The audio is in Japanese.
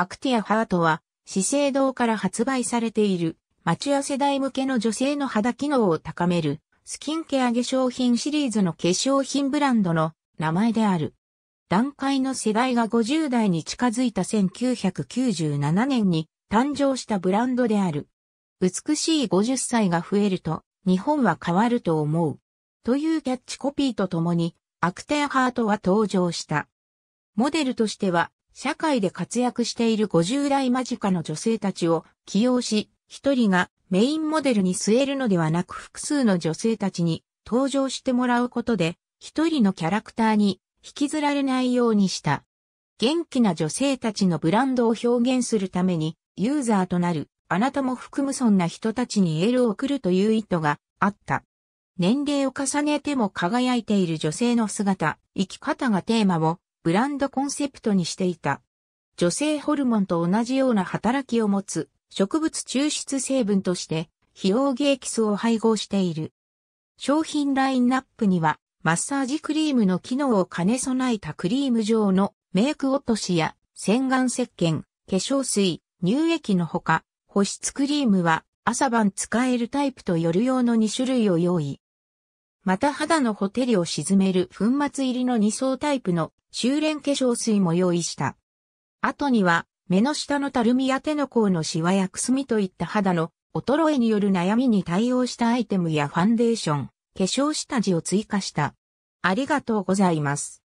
アクティアハートは、資生堂から発売されている、待ち合世代向けの女性の肌機能を高める、スキンケア化粧品シリーズの化粧品ブランドの名前である。段階の世代が50代に近づいた1997年に誕生したブランドである。美しい50歳が増えると、日本は変わると思う。というキャッチコピーとともに、アクティアハートは登場した。モデルとしては、社会で活躍している50代間近の女性たちを起用し、一人がメインモデルに据えるのではなく複数の女性たちに登場してもらうことで、一人のキャラクターに引きずられないようにした。元気な女性たちのブランドを表現するために、ユーザーとなる、あなたも含むそんな人たちにエールを送るという意図があった。年齢を重ねても輝いている女性の姿、生き方がテーマをブランドコンセプトにしていた。女性ホルモンと同じような働きを持つ植物抽出成分として非溶エキスを配合している。商品ラインナップにはマッサージクリームの機能を兼ね備えたクリーム状のメイク落としや洗顔石鹸、化粧水、乳液のほか、保湿クリームは朝晩使えるタイプと夜用の2種類を用意。また肌のほてりを沈める粉末入りの2層タイプの修練化粧水も用意した。後には、目の下のたるみや手の甲のシワやくすみといった肌の衰えによる悩みに対応したアイテムやファンデーション、化粧下地を追加した。ありがとうございます。